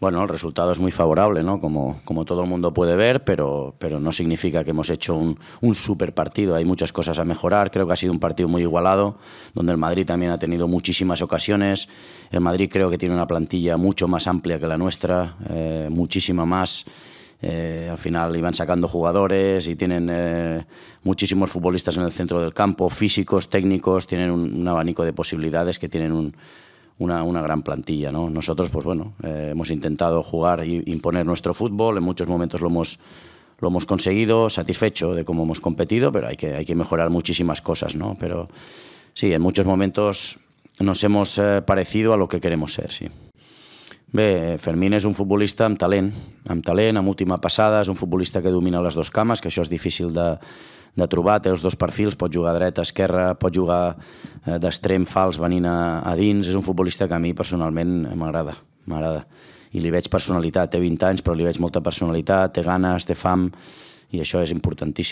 Bueno, el resultado es muy favorable, ¿no? Como, como todo el mundo puede ver, pero, pero no significa que hemos hecho un, un super partido. Hay muchas cosas a mejorar. Creo que ha sido un partido muy igualado, donde el Madrid también ha tenido muchísimas ocasiones. El Madrid creo que tiene una plantilla mucho más amplia que la nuestra, eh, muchísima más. Eh, al final iban sacando jugadores y tienen eh, muchísimos futbolistas en el centro del campo, físicos, técnicos, tienen un abanico de posibilidades que tienen un una, gran plantilla. ¿no? Nosotros, pues bueno, eh, hemos intentado jugar e imponer nuestro fútbol, en muchos momentos lo hemos, lo hemos conseguido, satisfecho de cómo hemos competido, pero hay que, hay que mejorar muchísimas cosas, ¿no? Pero sí, en muchos momentos nos hemos eh, parecido a lo que queremos ser, sí. Bé, Fermín és un futbolista amb talent, amb talent, amb última passada, és un futbolista que domina les dues cames, que això és difícil de, de trobar, té els dos perfils, pot jugar dret, esquerra, pot jugar eh, d'extrem fals venint a, a dins, és un futbolista que a mi personalment m'agrada, m'agrada. I li veig personalitat, té 20 anys però li veig molta personalitat, té ganes, té fam, i això és importantíssim.